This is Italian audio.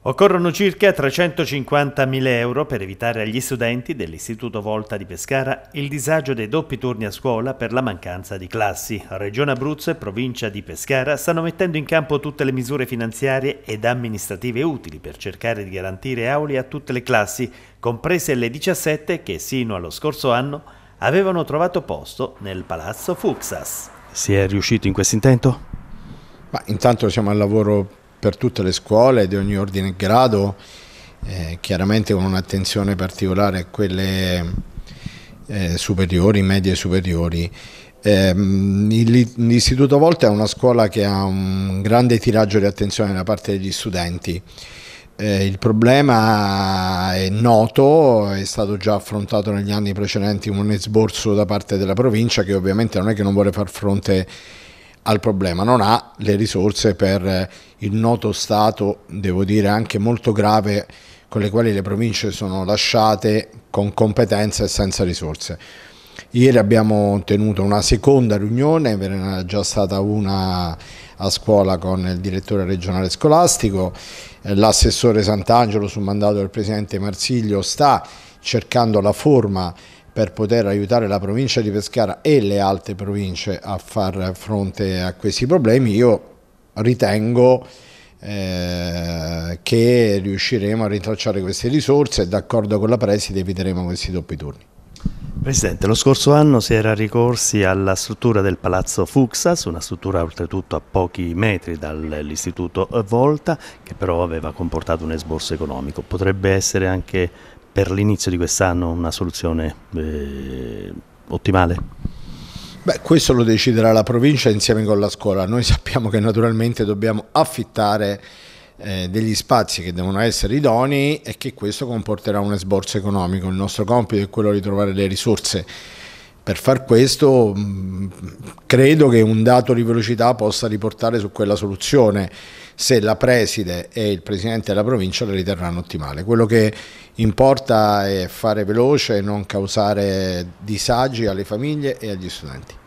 Occorrono circa 350.000 euro per evitare agli studenti dell'Istituto Volta di Pescara il disagio dei doppi turni a scuola per la mancanza di classi. Regione Abruzzo e provincia di Pescara stanno mettendo in campo tutte le misure finanziarie ed amministrative utili per cercare di garantire aule a tutte le classi, comprese le 17 che sino allo scorso anno avevano trovato posto nel Palazzo Fuxas. Si è riuscito in questo intento? Ma intanto siamo al lavoro per tutte le scuole di ogni ordine e grado, eh, chiaramente con un'attenzione particolare a quelle eh, superiori, medie superiori. Eh, L'Istituto Volta è una scuola che ha un grande tiraggio di attenzione da parte degli studenti. Eh, il problema è noto, è stato già affrontato negli anni precedenti con un esborso da parte della provincia che ovviamente non è che non vuole far fronte al problema, non ha le risorse per eh, il noto stato, devo dire anche molto grave, con le quali le province sono lasciate con competenze e senza risorse. Ieri abbiamo tenuto una seconda riunione, ve ne era già stata una a scuola con il direttore regionale scolastico, eh, l'assessore Sant'Angelo su mandato del presidente Marsiglio sta cercando la forma per poter aiutare la provincia di Pescara e le altre province a far fronte a questi problemi, io ritengo eh, che riusciremo a rintracciare queste risorse d'accordo con la Preside eviteremo questi doppi turni. Presidente, lo scorso anno si era ricorsi alla struttura del Palazzo Fuxas, una struttura oltretutto a pochi metri dall'istituto Volta, che però aveva comportato un esborso economico. Potrebbe essere anche per l'inizio di quest'anno una soluzione eh, ottimale? Beh, questo lo deciderà la provincia insieme con la scuola. Noi sappiamo che naturalmente dobbiamo affittare eh, degli spazi che devono essere idonei e che questo comporterà un esborso economico. Il nostro compito è quello di trovare le risorse per far questo mm, credo che un dato di velocità possa riportare su quella soluzione se la preside e il presidente della provincia la riterranno ottimale. Quello che importa è fare veloce e non causare disagi alle famiglie e agli studenti.